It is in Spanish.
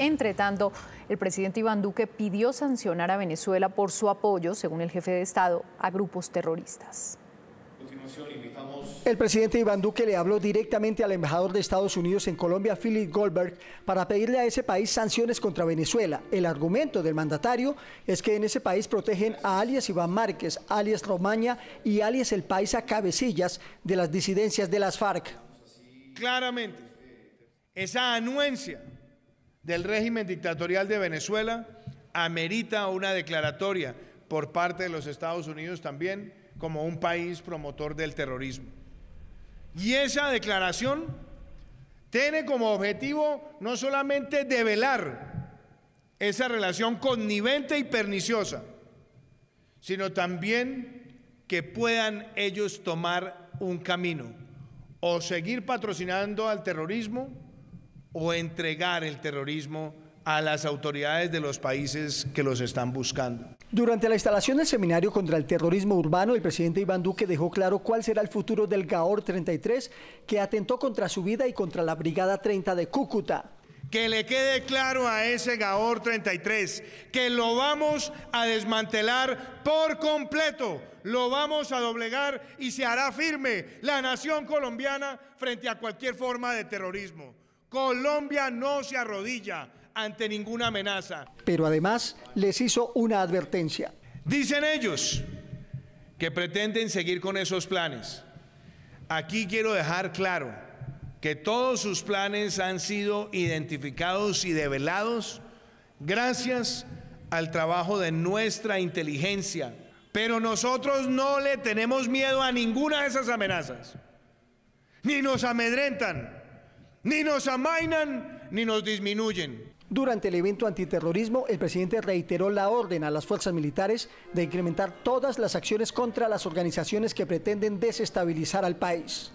Entre tanto, el presidente Iván Duque pidió sancionar a Venezuela por su apoyo, según el jefe de Estado, a grupos terroristas. El presidente Iván Duque le habló directamente al embajador de Estados Unidos en Colombia, Philip Goldberg, para pedirle a ese país sanciones contra Venezuela. El argumento del mandatario es que en ese país protegen a alias Iván Márquez, alias Romaña y alias El país a Cabecillas de las disidencias de las FARC. Claramente, esa anuencia del régimen dictatorial de Venezuela amerita una declaratoria por parte de los Estados Unidos también como un país promotor del terrorismo. Y esa declaración tiene como objetivo no solamente develar esa relación connivente y perniciosa, sino también que puedan ellos tomar un camino o seguir patrocinando al terrorismo o entregar el terrorismo a las autoridades de los países que los están buscando. Durante la instalación del seminario contra el terrorismo urbano, el presidente Iván Duque dejó claro cuál será el futuro del GAOR 33, que atentó contra su vida y contra la Brigada 30 de Cúcuta. Que le quede claro a ese GAOR 33 que lo vamos a desmantelar por completo, lo vamos a doblegar y se hará firme la nación colombiana frente a cualquier forma de terrorismo. Colombia no se arrodilla ante ninguna amenaza. Pero además les hizo una advertencia. Dicen ellos que pretenden seguir con esos planes. Aquí quiero dejar claro que todos sus planes han sido identificados y develados gracias al trabajo de nuestra inteligencia. Pero nosotros no le tenemos miedo a ninguna de esas amenazas, ni nos amedrentan ni nos amainan ni nos disminuyen. Durante el evento antiterrorismo, el presidente reiteró la orden a las fuerzas militares de incrementar todas las acciones contra las organizaciones que pretenden desestabilizar al país.